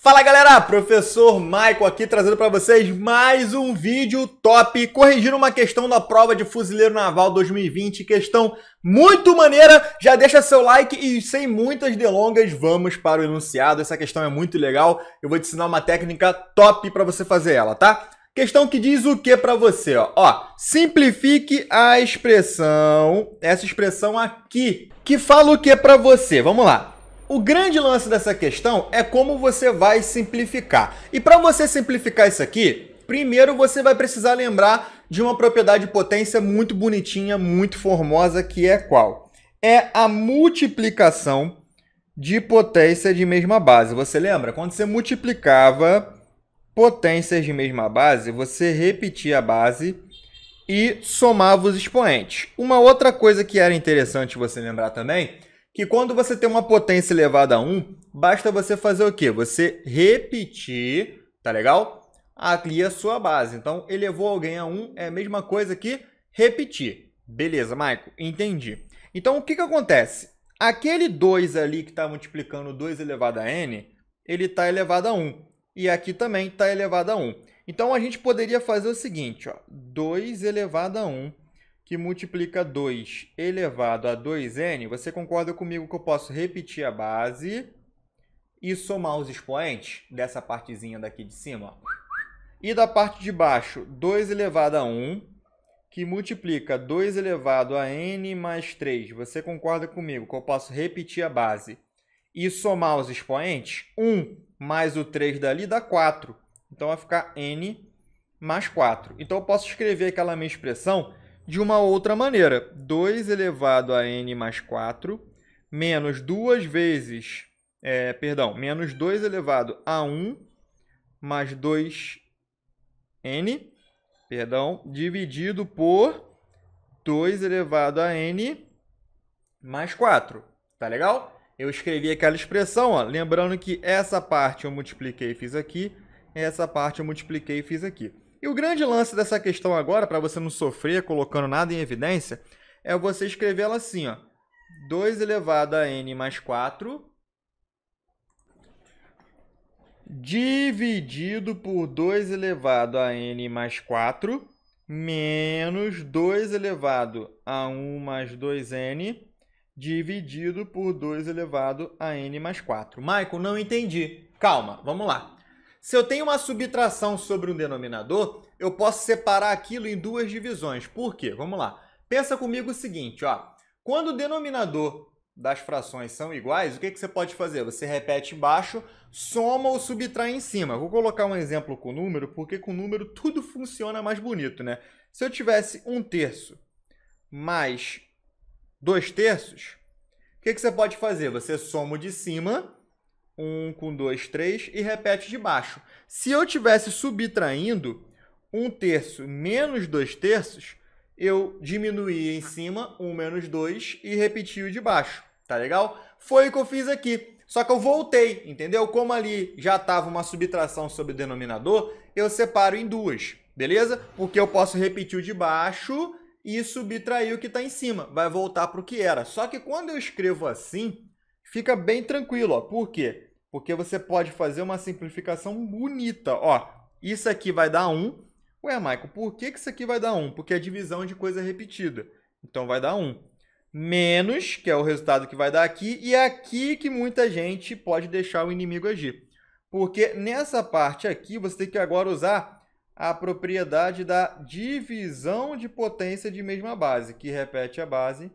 Fala galera, professor Michael aqui trazendo para vocês mais um vídeo top corrigindo uma questão da prova de Fuzileiro Naval 2020, questão muito maneira. Já deixa seu like e sem muitas delongas, vamos para o enunciado. Essa questão é muito legal. Eu vou te ensinar uma técnica top para você fazer ela, tá? Questão que diz o que para você, ó. ó. Simplifique a expressão, essa expressão aqui, que fala o que para você. Vamos lá. O grande lance dessa questão é como você vai simplificar. E para você simplificar isso aqui, primeiro você vai precisar lembrar de uma propriedade de potência muito bonitinha, muito formosa, que é qual? É a multiplicação de potência de mesma base. Você lembra? Quando você multiplicava potências de mesma base, você repetia a base e somava os expoentes. Uma outra coisa que era interessante você lembrar também que quando você tem uma potência elevada a 1, basta você fazer o quê? Você repetir, tá legal? Aqui a sua base. Então, elevou alguém a 1 é a mesma coisa que repetir. Beleza, Maico, entendi. Então, o que, que acontece? Aquele 2 ali que está multiplicando 2 elevado a n, ele está elevado a 1. E aqui também está elevado a 1. Então, a gente poderia fazer o seguinte, ó, 2 elevado a 1 que multiplica 2 elevado a 2n, você concorda comigo que eu posso repetir a base e somar os expoentes dessa partezinha daqui de cima. E da parte de baixo, 2 elevado a 1, que multiplica 2 elevado a n mais 3. Você concorda comigo que eu posso repetir a base e somar os expoentes? 1 mais o 3 dali dá 4. Então, vai ficar n mais 4. Então, eu posso escrever aquela minha expressão de uma outra maneira. 2 elevado a n mais 4 menos 2 vezes, é, perdão, menos 2 elevado a 1 mais 2n, perdão, dividido por 2 elevado a n mais 4. Tá legal? Eu escrevi aquela expressão, ó, lembrando que essa parte eu multipliquei e fiz aqui, essa parte eu multipliquei e fiz aqui. E o grande lance dessa questão agora, para você não sofrer colocando nada em evidência, é você escrever ela assim, ó. 2 elevado a n mais 4 dividido por 2 elevado a n mais 4 menos 2 elevado a 1 mais 2n dividido por 2 elevado a n mais 4. Michael, não entendi. Calma, vamos lá. Se eu tenho uma subtração sobre um denominador, eu posso separar aquilo em duas divisões. Por quê? Vamos lá. Pensa comigo o seguinte, ó. Quando o denominador das frações são iguais, o que, que você pode fazer? Você repete embaixo, soma ou subtrai em cima. Vou colocar um exemplo com número, porque com número tudo funciona mais bonito, né? Se eu tivesse um terço mais dois terços, o que, que você pode fazer? Você soma o de cima 1 com 2, 3 e repete de baixo. Se eu tivesse subtraindo 1 terço menos 2 terços, eu diminuía em cima 1 menos 2 e repetia o de baixo, tá legal? Foi o que eu fiz aqui. Só que eu voltei, entendeu? Como ali já estava uma subtração sobre o denominador, eu separo em duas, beleza? Porque eu posso repetir o de baixo e subtrair o que está em cima. Vai voltar para o que era. Só que quando eu escrevo assim, fica bem tranquilo, ó. Por quê? Porque você pode fazer uma simplificação bonita. Ó, isso aqui vai dar 1. Ué, Michael, por que, que isso aqui vai dar 1? Porque é divisão de coisa repetida. Então vai dar 1. Menos, que é o resultado que vai dar aqui, e é aqui que muita gente pode deixar o inimigo agir. Porque nessa parte aqui, você tem que agora usar a propriedade da divisão de potência de mesma base, que repete a base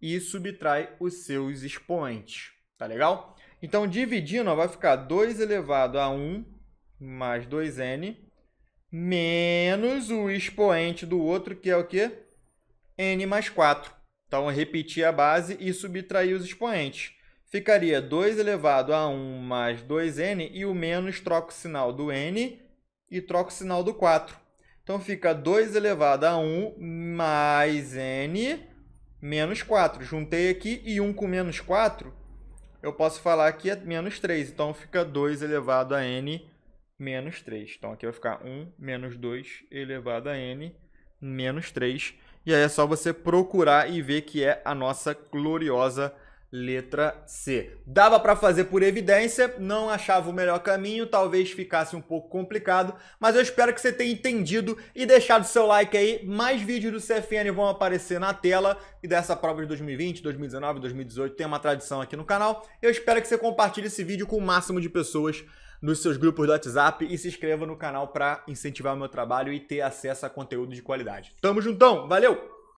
e subtrai os seus expoentes. Tá legal? Então, dividindo, ó, vai ficar 2 elevado a 1 mais 2n menos o expoente do outro, que é o quê? n mais 4. Então, repetir a base e subtrair os expoentes. Ficaria 2 elevado a 1 mais 2n e o menos troca o sinal do n e troca o sinal do 4. Então, fica 2 elevado a 1 mais n menos 4. Juntei aqui e 1 com menos 4 eu posso falar que é menos 3. Então fica 2 elevado a n menos 3. Então aqui vai ficar 1 menos 2 elevado a n menos 3. E aí é só você procurar e ver que é a nossa gloriosa Letra C. Dava para fazer por evidência, não achava o melhor caminho, talvez ficasse um pouco complicado, mas eu espero que você tenha entendido e deixado seu like aí. Mais vídeos do CFN vão aparecer na tela e dessa prova de 2020, 2019, 2018 tem uma tradição aqui no canal. Eu espero que você compartilhe esse vídeo com o máximo de pessoas nos seus grupos do WhatsApp e se inscreva no canal para incentivar o meu trabalho e ter acesso a conteúdo de qualidade. Tamo juntão, valeu!